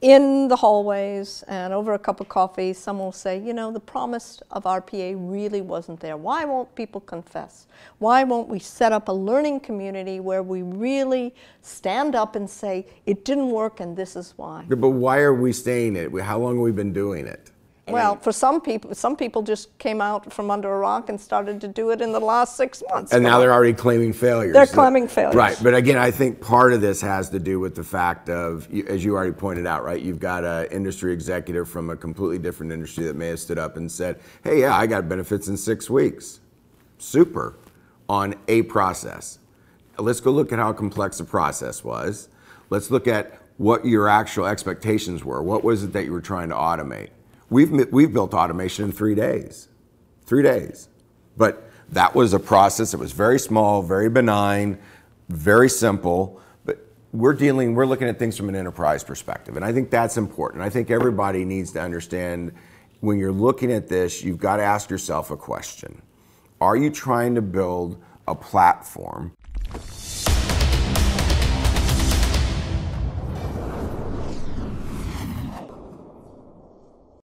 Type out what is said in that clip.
in the hallways and over a cup of coffee, someone will say, you know, the promise of RPA really wasn't there. Why won't people confess? Why won't we set up a learning community where we really stand up and say, it didn't work and this is why? But why are we saying it? How long have we been doing it? well, for some people, some people just came out from under a rock and started to do it in the last six months. And now they're already claiming failures. They're claiming failures. Right. But again, I think part of this has to do with the fact of, as you already pointed out, right, you've got an industry executive from a completely different industry that may have stood up and said, hey, yeah, I got benefits in six weeks. Super. On a process. Let's go look at how complex the process was. Let's look at what your actual expectations were. What was it that you were trying to automate? We've, we've built automation in three days, three days. But that was a process. It was very small, very benign, very simple. But we're dealing, we're looking at things from an enterprise perspective. And I think that's important. I think everybody needs to understand when you're looking at this, you've got to ask yourself a question Are you trying to build a platform